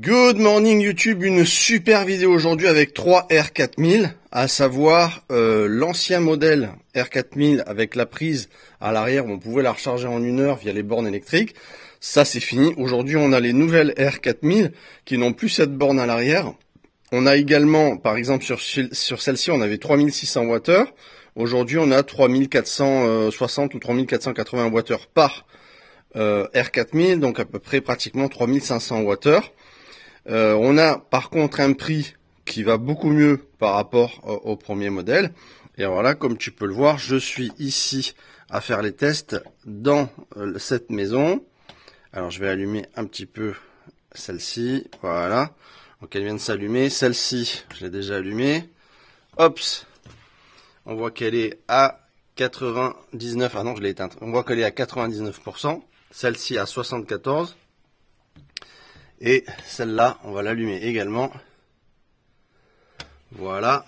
Good morning YouTube, une super vidéo aujourd'hui avec trois R4000, à savoir euh, l'ancien modèle R4000 avec la prise à l'arrière où on pouvait la recharger en une heure via les bornes électriques. Ça c'est fini, aujourd'hui on a les nouvelles R4000 qui n'ont plus cette borne à l'arrière. On a également, par exemple sur, celle-ci on avait 3600 Wh, aujourd'hui on a 3460 euh, ou 3480 Wh par euh, R4000, donc à peu près pratiquement 3500 Wh. Euh, on a par contre un prix qui va beaucoup mieux par rapport euh, au premier modèle. Et voilà, comme tu peux le voir, je suis ici à faire les tests dans euh, cette maison. Alors je vais allumer un petit peu celle-ci, voilà. Donc elle vient de s'allumer, celle-ci, je l'ai déjà allumée. Ops On voit qu'elle est à 99, ah non, je l'ai éteinte. On voit qu'elle est à 99%, celle-ci à 74 et celle-là, on va l'allumer également. Voilà.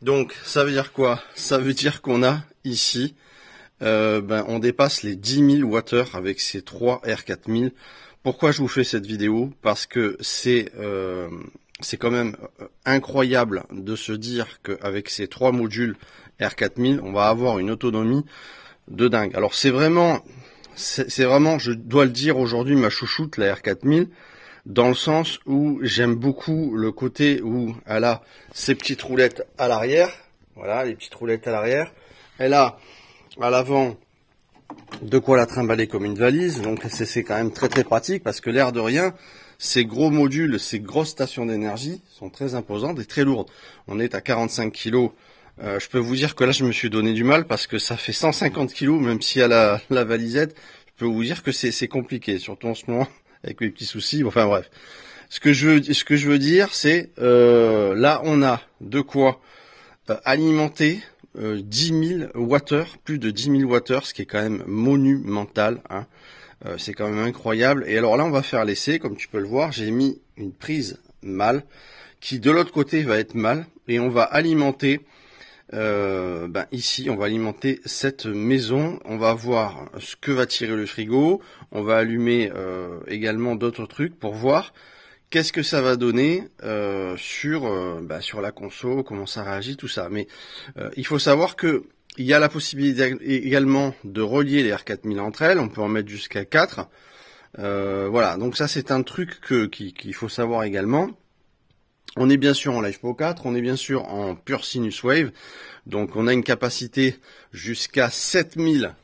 Donc, ça veut dire quoi Ça veut dire qu'on a ici, euh, ben, on dépasse les 10 000 Wh avec ces trois R4000. Pourquoi je vous fais cette vidéo Parce que c'est euh, c'est quand même euh, incroyable de se dire qu'avec ces trois modules R4000, on va avoir une autonomie de dingue. Alors c'est vraiment c'est vraiment, je dois le dire aujourd'hui, ma chouchoute, la R4000, dans le sens où j'aime beaucoup le côté où elle a ses petites roulettes à l'arrière. Voilà, les petites roulettes à l'arrière. Elle a à l'avant de quoi la trimballer comme une valise. Donc c'est quand même très très pratique parce que l'air de rien, ces gros modules, ces grosses stations d'énergie sont très imposantes et très lourdes. On est à 45 kg euh, je peux vous dire que là, je me suis donné du mal parce que ça fait 150 kilos, même si à la, la valisette, je peux vous dire que c'est compliqué, surtout en ce moment, avec les petits soucis. Enfin bref. Ce que je veux, ce que je veux dire, c'est euh, là, on a de quoi euh, alimenter 10 000 watts, plus de 10 000 watts, ce qui est quand même monumental. Hein. c'est quand même incroyable. Et alors là, on va faire l'essai, comme tu peux le voir, j'ai mis une prise mâle qui de l'autre côté va être mal et on va alimenter euh, ben ici, on va alimenter cette maison. On va voir ce que va tirer le frigo. On va allumer euh, également d'autres trucs pour voir qu'est-ce que ça va donner euh, sur, ben, sur la conso, comment ça réagit, tout ça. Mais il faut savoir qu'il y a la possibilité également de relier les R4000 entre elles. On peut en mettre jusqu'à 4. voilà, donc ça c'est un truc qu'il faut savoir également. On est bien sûr en Live 4, on est bien sûr en pure sinus wave, donc on a une capacité jusqu'à 7000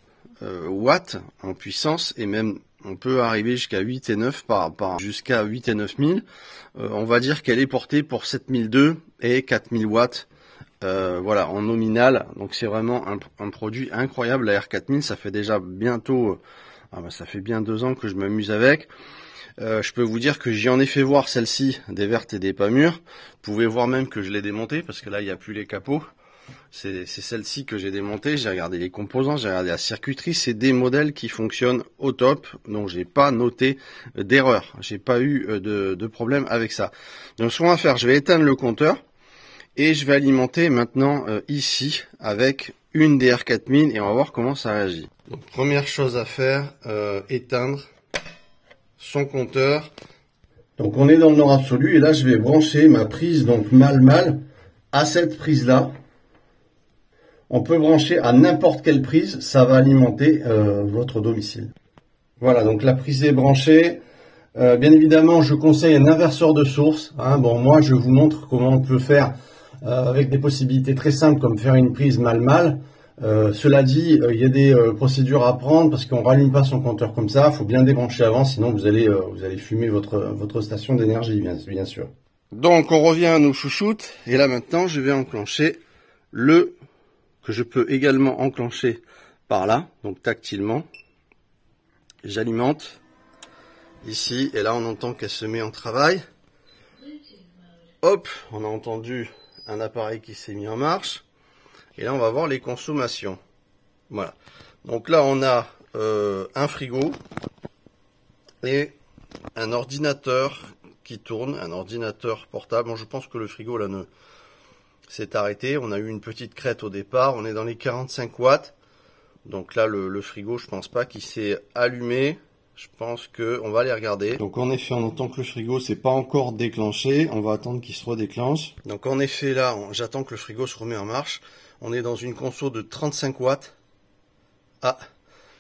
euh, watts en puissance et même on peut arriver jusqu'à 8 et 9 par, par jusqu'à 8 et 9000. Euh, on va dire qu'elle est portée pour 7002 et 4000 watts. Euh, voilà en nominal donc c'est vraiment un, produit incroyable la R4000 ça fait déjà bientôt ah bah, ça fait bien deux ans que je m'amuse avec euh, je peux vous dire que j'y en ai fait voir celle-ci, des vertes et des pas mûres. Vous pouvez voir même que je l'ai démonté parce que là, il n'y a plus les capots. C'est celle-ci que j'ai démontée, j'ai regardé les composants, j'ai regardé la circuiterie, c'est des modèles qui fonctionnent au top, donc j'ai pas noté d'erreur, j'ai pas eu euh, de, problème avec ça. Donc ce qu'on va faire, je vais éteindre le compteur, et je vais alimenter maintenant euh, ici avec une DR4000 et on va voir comment ça réagit. Donc première chose à faire, éteindre son compteur. Donc on est dans le nord absolu et là je vais brancher ma prise donc mal mal à cette prise là. On peut brancher à n'importe quelle prise, ça va alimenter euh, votre domicile. Voilà donc la prise est branchée. Euh, bien évidemment je conseille un inverseur de source. Hein. Bon moi je vous montre comment on peut faire euh, avec des possibilités très simples comme faire une prise mal mal. Euh, cela dit, euh, il y a des euh, procédures à prendre parce qu'on rallume pas son compteur comme ça. Il faut bien débrancher avant, sinon vous allez vous allez fumer votre votre station d'énergie, bien, bien sûr. Donc on revient à nos chouchoutes et là maintenant je vais enclencher le que je peux également enclencher par là, donc tactilement. J'alimente ici et là on entend qu'elle se met en travail. Hop, on a entendu un appareil qui s'est mis en marche. Et là, on va voir les consommations. Voilà. Donc là, on a euh, un frigo et un ordinateur qui tourne, un ordinateur portable. je pense que le frigo, là, ne s'est arrêté. On a eu une petite crête au départ. On est dans les 45 watts. Donc là, le, frigo, je pense pas qu'il s'est allumé. Je pense qu'on va les regarder. Donc en effet, on entend que le frigo c'est pas encore déclenché. On va attendre qu'il se redéclenche. Donc en effet, là, j'attends que le frigo se remet en marche. On est dans une conso de 35 watts. Ah,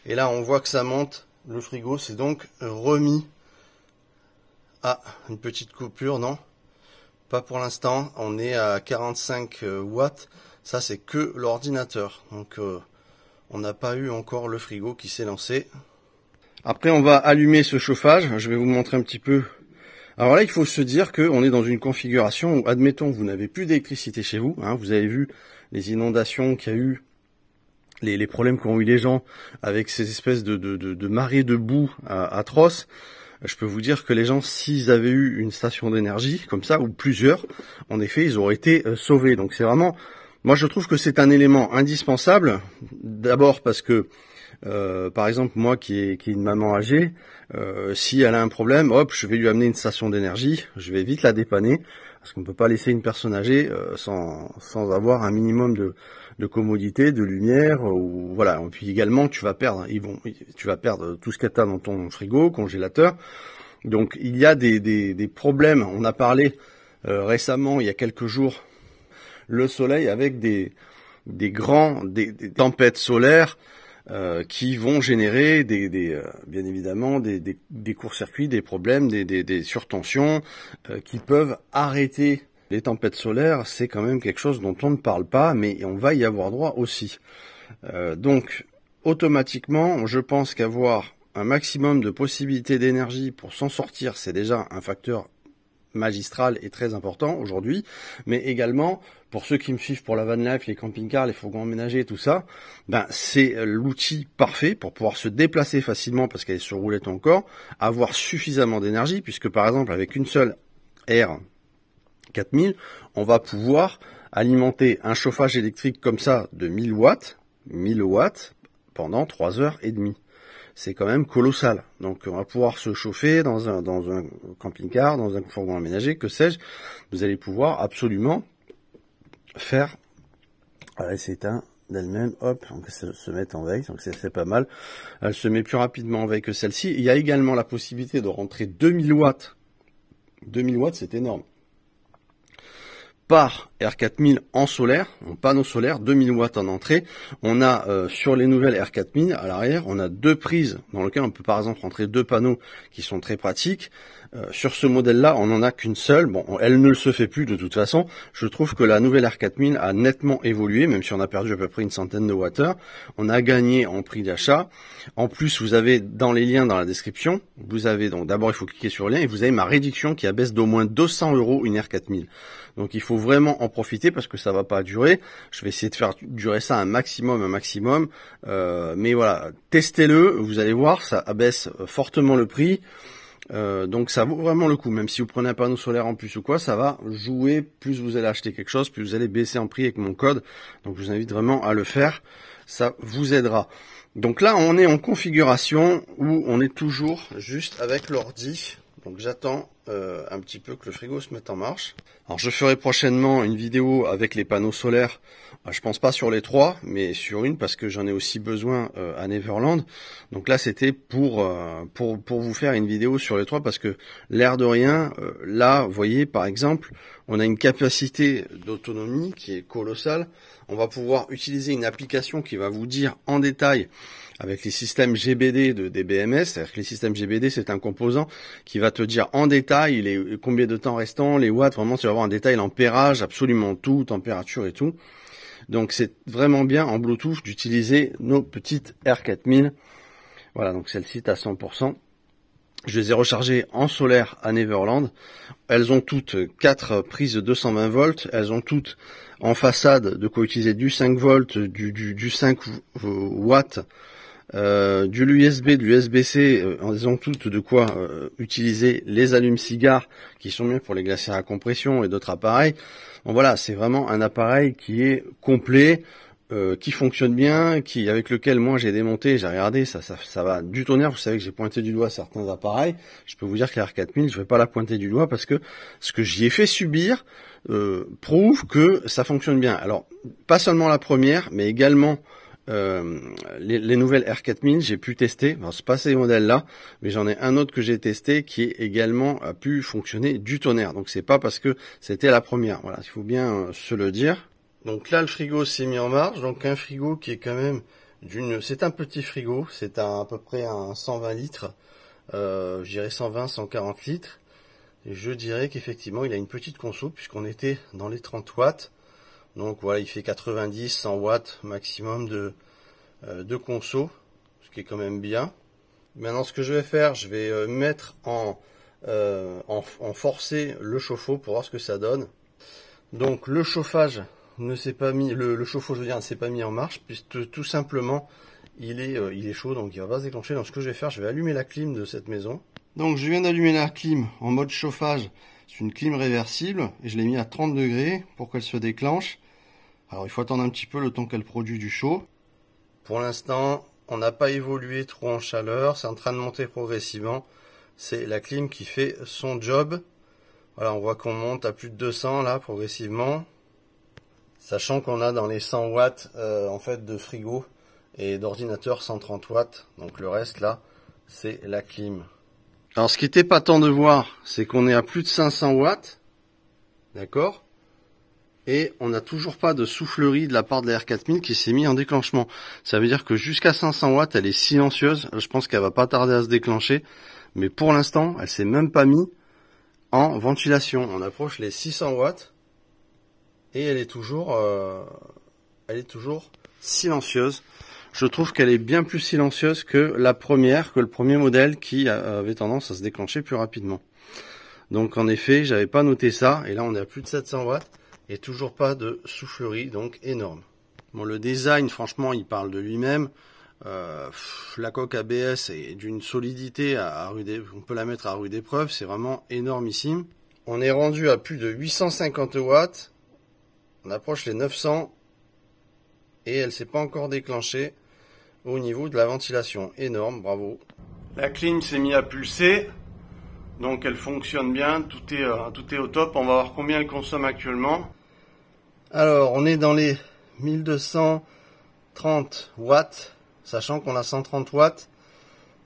et là on voit que ça monte. Le frigo s'est donc remis. Ah, une petite coupure, non Pas pour l'instant. On est à 45 euh, watts. Ça c'est que l'ordinateur. Donc euh, on n'a pas eu encore le frigo qui s'est lancé. Après on va allumer ce chauffage. Je vais vous montrer un petit peu alors là, il faut se dire qu'on est dans une configuration où, admettons, vous n'avez plus d'électricité chez vous. Hein, vous avez vu les inondations qu'il y a eu, les, les problèmes qu'ont eu les gens avec ces espèces de, de, de, de marées de boue euh, atroces, je peux vous dire que les gens, s'ils avaient eu une station d'énergie comme ça, ou plusieurs, en effet, ils auraient été euh, sauvés. Donc c'est vraiment, moi je trouve que c'est un élément indispensable, d'abord parce que euh, par exemple, moi qui ai, une maman âgée, euh, si elle a un problème, hop, je vais lui amener une station d'énergie, je vais vite la dépanner, parce qu'on ne peut pas laisser une personne âgée euh, sans, avoir un minimum de, commodité, de lumière, ou voilà. Et puis également, tu vas perdre, ils vont, tu vas perdre tout ce qu'elle tu as dans ton frigo, congélateur. Donc il y a des, problèmes. On a parlé récemment, il y a quelques jours, le soleil avec des, des grands, des tempêtes solaires euh, qui vont générer des, euh, bien évidemment des, des courts-circuits, des problèmes, des, des surtensions euh, qui peuvent arrêter les tempêtes solaires. C'est quand même quelque chose dont on ne parle pas, mais on va y avoir droit aussi. donc automatiquement, je pense qu'avoir un maximum de possibilités d'énergie pour s'en sortir, c'est déjà un facteur magistral est très important aujourd'hui, mais également pour ceux qui me suivent pour la van life, les camping-cars, les fourgons ménagers, tout ça, ben c'est euh, l'outil parfait pour pouvoir se déplacer facilement parce qu'elle est sur roulette encore, avoir suffisamment d'énergie puisque par exemple avec une seule R 4000, on va pouvoir alimenter un chauffage électrique comme ça de 1000 watts, pendant 3 heures et demie c'est quand même colossal. Donc on va pouvoir se chauffer dans un, camping-car, dans un fourgon aménagé, que sais-je. Vous allez pouvoir absolument faire... Ah, elle s'éteint d'elle-même, hop, donc elle se met en veille, donc c'est pas mal. Elle se met plus rapidement en veille que celle-ci. Il y a également la possibilité de rentrer 2000 watts. 2000 watts, c'est énorme par R4000 en solaire, en panneau solaire, 2000 watts en entrée. On a euh, sur les nouvelles R4000 à l'arrière, on a deux prises dans lesquelles on peut par exemple rentrer deux panneaux qui sont très pratiques. Euh, sur ce modèle-là, on n'en a qu'une seule. Bon, elle ne le se fait plus de toute façon. Je trouve que la nouvelle R4000 a nettement évolué, même si on a perdu à peu près une centaine de watts, On a gagné en prix d'achat. En plus, vous avez dans les liens dans la description, vous avez donc d'abord il faut cliquer sur le lien et vous avez ma réduction qui abaisse d'au moins 200 euros une R4000. Donc il faut vraiment en profiter parce que ça va pas durer. Je vais essayer de faire durer ça un maximum, un maximum. Euh, mais voilà, testez-le, vous allez voir, ça abaisse euh, fortement le prix. Euh, donc ça vaut vraiment le coup, même si vous prenez un panneau solaire en plus ou quoi, ça va jouer, plus vous allez acheter quelque chose, plus vous allez baisser en prix avec mon code. Donc je vous invite vraiment à le faire, ça vous aidera. Donc là on est en configuration où on est toujours juste avec l'ordi donc j'attends euh, un petit peu que le frigo se mette en marche. Alors je ferai prochainement une vidéo avec les panneaux solaires. Euh, je pense pas sur les trois, mais sur une parce que j'en ai aussi besoin euh, à Neverland. Donc là c'était pour, pour, pour vous faire une vidéo sur les trois parce que l'air de rien, là vous voyez par exemple, on a une capacité d'autonomie qui est colossale on va pouvoir utiliser une application qui va vous dire en détail avec les systèmes GBD de DBMS, c'est-à-dire que les systèmes GBD c'est un composant qui va te dire en détail combien de temps restant, les watts, vraiment tu vas avoir un détail l'ampérage, absolument tout, température et tout. Donc c'est vraiment bien en Bluetooth d'utiliser nos petites R4000. Voilà, donc celle-ci est à 100%. Je les ai rechargées en solaire à Neverland. Elles ont toutes quatre prises de 220 volts. Elles ont toutes en façade de quoi utiliser du 5 volts, du, du, du 5 watts, euh, du l'USB, du USB-C, euh, ils toutes de quoi euh, utiliser les allumes-cigares qui sont mieux pour les glaciers à compression et d'autres appareils. Donc voilà, c'est vraiment un appareil qui est complet. Euh, qui fonctionne bien, qui avec lequel moi j'ai démonté, j'ai regardé, ça, ça, va du tonnerre. Vous savez que j'ai pointé du doigt certains appareils. Je peux vous dire que la R4000, je vais pas la pointer du doigt parce que ce que j'y ai fait subir euh, prouve que ça fonctionne bien. Alors pas seulement la première, mais également euh, les, nouvelles R4000, j'ai pu tester, enfin, c'est pas ces modèles-là, mais j'en ai un autre que j'ai testé qui également a pu fonctionner du tonnerre. Donc c'est pas parce que c'était la première. Voilà, il faut bien se le dire. Donc là, le frigo s'est mis en marche. Donc un frigo qui est quand même d'une... C'est un petit frigo, c'est à, peu près un 120 litres, euh, je dirais 120, 140 litres. Et je dirais qu'effectivement, il a une petite conso puisqu'on était dans les 30 watts. Donc voilà, il fait 90, 100 watts maximum de, euh, de conso, ce qui est quand même bien. Maintenant, ce que je vais faire, je vais euh, mettre en, euh, en, en forcer le chauffe-eau pour voir ce que ça donne. Donc le chauffage ne s'est pas mis, le, chauffe-eau, je veux dire, ne s'est pas mis en marche, puisque tout simplement, il est, euh, il est chaud, donc il va pas se déclencher. Donc ce que je vais faire, je vais allumer la clim de cette maison. Donc je viens d'allumer la clim en mode chauffage. C'est une clim réversible et je l'ai mis à 30 degrés pour qu'elle se déclenche. Alors il faut attendre un petit peu le temps qu'elle produit du chaud. Pour l'instant, on n'a pas évolué trop en chaleur, c'est en train de monter progressivement. C'est la clim qui fait son job. Voilà, on voit qu'on monte à plus de 200 là progressivement. Sachant qu'on a dans les 100 watts euh, en fait de frigo et d'ordinateur 130 watts. Donc le reste là, c'est la clim. Alors ce qui était pas tant de voir, c'est qu'on est à plus de 500 watts. D'accord et on n'a toujours pas de soufflerie de la part de la R4000 qui s'est mise en déclenchement. Ça veut dire que jusqu'à 500 watts, elle est silencieuse. Je pense qu'elle va pas tarder à se déclencher. Mais pour l'instant, elle s'est même pas mise en ventilation. On approche les 600 watts et elle est toujours, euh, elle est toujours silencieuse. Je trouve qu'elle est bien plus silencieuse que la première, que le premier modèle qui avait tendance à se déclencher plus rapidement. Donc en effet, j'avais pas noté ça, et là on est à plus de 700 watts, et toujours pas de soufflerie, donc énorme. Bon, le design, franchement, il parle de lui-même. Euh, la coque ABS est d'une solidité à, rude, on peut la mettre à rude épreuve, c'est vraiment énormissime. On est rendu à plus de 850 watts on approche les 900 et elle s'est pas encore déclenchée au niveau de la ventilation. Énorme, bravo. La clim s'est mise à pulser, donc elle fonctionne bien, tout est, euh, tout est au top. On va voir combien elle consomme actuellement. Alors, on est dans les 1230 watts, sachant qu'on a 130 watts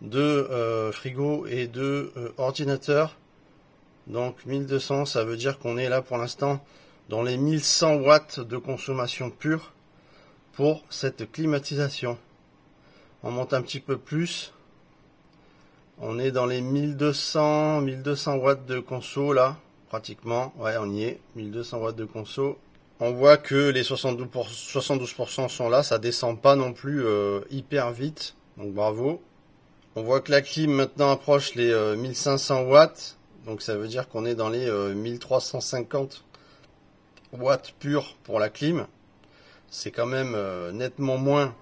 de euh, frigo et de euh, ordinateur. Donc 1200, ça veut dire qu'on est là pour l'instant dans les 1100 watts de consommation pure pour cette climatisation. On monte un petit peu plus. On est dans les 1200, 1200 watts de conso là, pratiquement. Ouais, on y est. 1200 watts de conso. On voit que les 72%, pour... 72 sont là. Ça descend pas non plus euh, hyper vite. Donc bravo. On voit que la clim maintenant approche les 1500 euh, watts. Donc ça veut dire qu'on est dans les 1350 euh, 1350 watts purs pour la clim, c'est quand même euh, nettement moins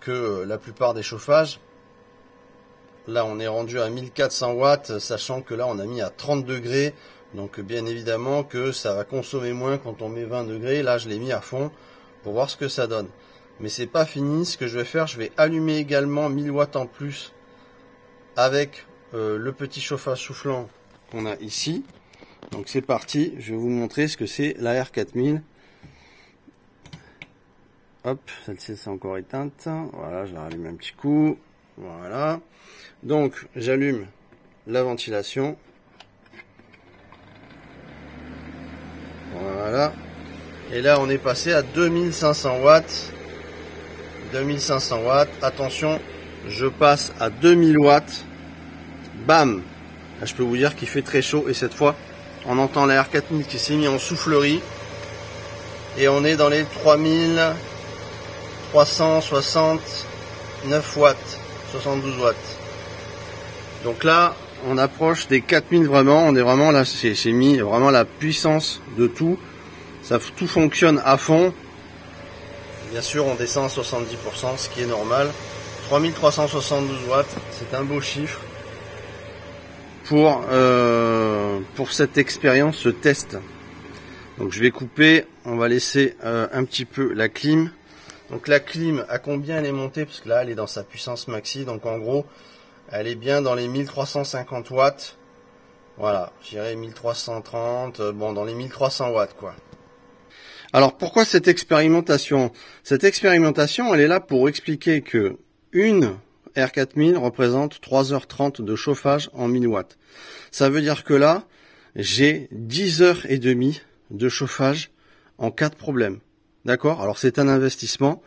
que euh, la plupart des chauffages. Là, on est rendu à 1400 watts, sachant que là, on a mis à 30 degrés. Donc, bien évidemment que ça va consommer moins quand on met 20 degrés. Là, je l'ai mis à fond pour voir ce que ça donne. Mais c'est pas fini. Ce que je vais faire, je vais allumer également 1000 watts en plus avec euh, le petit chauffage soufflant qu'on a ici. Donc c'est parti, je vais vous montrer ce que c'est la R4000. Hop, celle-ci c'est encore éteinte. Voilà, je la rallume un petit coup. Voilà. Donc j'allume la ventilation. Voilà. Et là on est passé à 2500 watts. 2500 watts. Attention, je passe à 2000 watts. Bam je peux vous dire qu'il fait très chaud et cette fois on entend la R4000 qui s'est mis en soufflerie. Et on est dans les 3369 watts, 72 watts. Donc là, on approche des 4000 vraiment. On est vraiment là, j'ai mis vraiment la puissance de tout. Ça, tout fonctionne à fond. Bien sûr, on descend à 70%, ce qui est normal. 3372 watts, c'est un beau chiffre pour, euh, pour cette expérience, ce test. Donc je vais couper, on va laisser euh, un petit peu la clim. Donc la clim, à combien elle est montée Parce que là, elle est dans sa puissance maxi. Donc en gros, elle est bien dans les 1350 watts. Voilà, dirais 1330, euh, bon, dans les 1300 watts, quoi. Alors pourquoi cette expérimentation Cette expérimentation, elle est là pour expliquer que une R4000 représente 3h30 de chauffage en 1000 watts. Ça veut dire que là, j'ai 10 h 30 de chauffage en cas de problème. D'accord Alors c'est un investissement,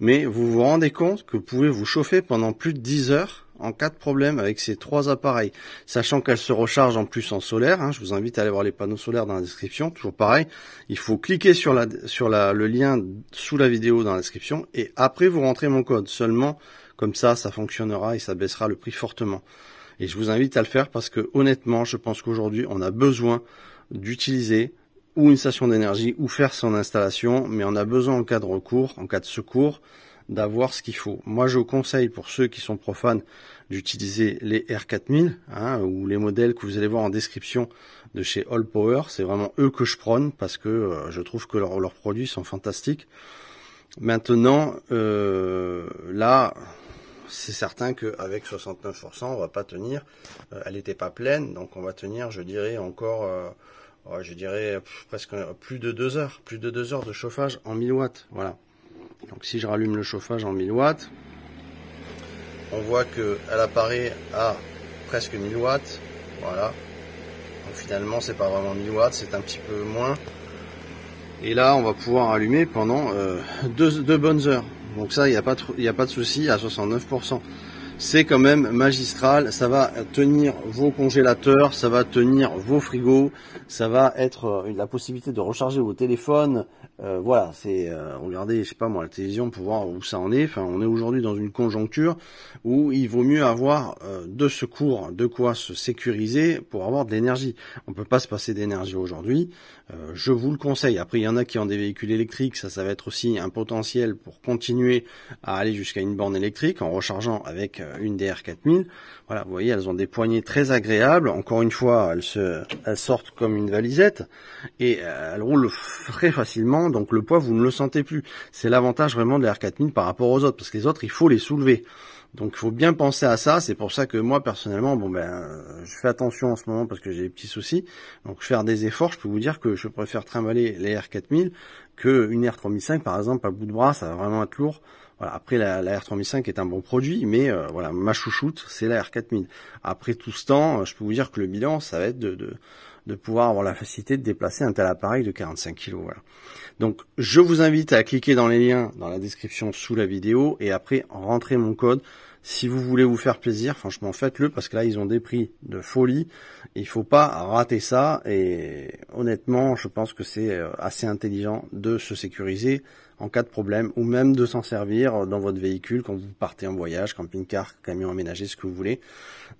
mais vous vous rendez compte que vous pouvez vous chauffer pendant plus de 10 h en cas de problème avec ces trois appareils, sachant qu'elles se rechargent en plus en solaire. Hein, je vous invite à aller voir les panneaux solaires dans la description. Toujours pareil, il faut cliquer sur, le lien sous la vidéo dans la description et après vous rentrez mon code. Seulement, comme ça, ça fonctionnera et ça baissera le prix fortement. Et je vous invite à le faire parce que honnêtement, je pense qu'aujourd'hui, on a besoin d'utiliser ou une station d'énergie ou faire son installation, mais on a besoin en cas de recours, en cas de secours, d'avoir ce qu'il faut. Moi, je vous conseille pour ceux qui sont profanes d'utiliser les R4000 hein, ou les modèles que vous allez voir en description de chez All Power. C'est vraiment eux que je prône parce que euh, je trouve que leurs produits sont fantastiques. Maintenant, euh, là, c'est certain qu'avec 69%, on va pas tenir. Euh, elle n'était pas pleine, donc on va tenir, je dirais, encore, euh, je dirais, presque plus de 2 heures. Plus de deux heures de chauffage en 1000 watts. Voilà. Donc si je rallume le chauffage en 1000 watts, on voit qu'elle apparaît à presque 1000 watts. Voilà. Donc finalement, c'est pas vraiment 1000 watts, c'est un petit peu moins. Et là, on va pouvoir allumer pendant euh, deux bonnes heures. Donc ça, il n'y a, pas de, y a pas de souci à 69% c'est quand même magistral. Ça va tenir vos congélateurs, ça va tenir vos frigos, ça va être euh, la possibilité de recharger vos téléphones. Euh, voilà, c'est regardez, euh, je sais pas moi, la télévision pour voir où ça en est. Enfin, on est aujourd'hui dans une conjoncture où il vaut mieux avoir de secours, de quoi se sécuriser pour avoir de l'énergie. On peut pas se passer d'énergie aujourd'hui. je vous le conseille. Après, il y en a qui ont des véhicules électriques, ça, ça va être aussi un potentiel pour continuer à aller jusqu'à une borne électrique en rechargeant avec euh, une r 4000 Voilà, vous voyez, elles ont des poignées très agréables. Encore une fois, elles, se, elles sortent comme une valisette et euh, elles roulent très facilement, donc le poids, vous ne le sentez plus. C'est l'avantage vraiment de la R4000 par rapport aux autres, parce que les autres, il faut les soulever. Donc, il faut bien penser à ça. C'est pour ça que moi, personnellement, bon ben, je fais attention en ce moment parce que j'ai des petits soucis. Donc, faire des efforts, je peux vous dire que je préfère trimballer les R4000 que une R3005, par exemple, à bout de bras, ça va vraiment être lourd. Voilà, après, la, R3005 est un bon produit, mais euh, voilà, ma chouchoute, c'est la R4000. Après tout ce temps, je peux vous dire que le bilan, ça va être de de pouvoir avoir la facilité de déplacer un tel appareil de 45 kg. Voilà. Donc je vous invite à cliquer dans les liens dans la description sous la vidéo et après rentrer mon code si vous voulez vous faire plaisir, franchement, faites-le parce que là, ils ont des prix de folie. Il faut pas rater ça. Et honnêtement, je pense que c'est euh, assez intelligent de se sécuriser en cas de problème ou même de s'en servir dans votre véhicule quand vous partez en voyage, camping-car, camion aménagé, ce que vous voulez,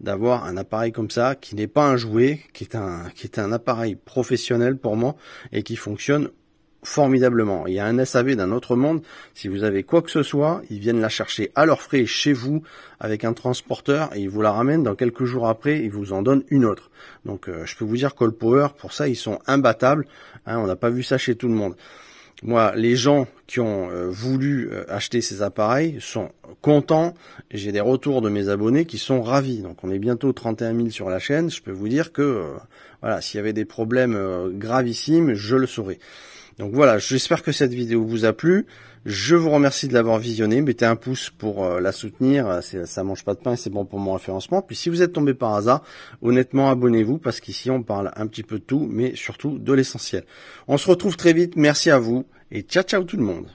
d'avoir un appareil comme ça qui n'est pas un jouet, qui est un, qui est un appareil professionnel pour moi et qui fonctionne formidablement. Il y a un SAV d'un autre monde. Si vous avez quoi que ce soit, ils viennent la chercher à leur frais chez vous avec un transporteur et ils vous la ramènent dans quelques jours après. Ils vous en donnent une autre. Donc euh, je peux vous dire Call Power, pour ça, ils sont imbattables. Hein, on n'a pas vu ça chez tout le monde. Moi, les gens qui ont euh, voulu euh, acheter ces appareils sont contents. J'ai des retours de mes abonnés qui sont ravis. Donc, on est bientôt 31 000 sur la chaîne. Je peux vous dire que, voilà, s'il y avait des problèmes gravissimes, je le saurais. Donc voilà, j'espère que cette vidéo vous a plu. Je vous remercie de l'avoir visionnée. Mettez un pouce pour euh, la soutenir. Euh, ça mange pas de pain et c'est bon pour mon référencement. Puis si vous êtes tombé par hasard, honnêtement, abonnez-vous parce qu'ici on parle un petit peu de tout, mais surtout de l'essentiel. On se retrouve très vite. Merci à vous et ciao ciao tout le monde.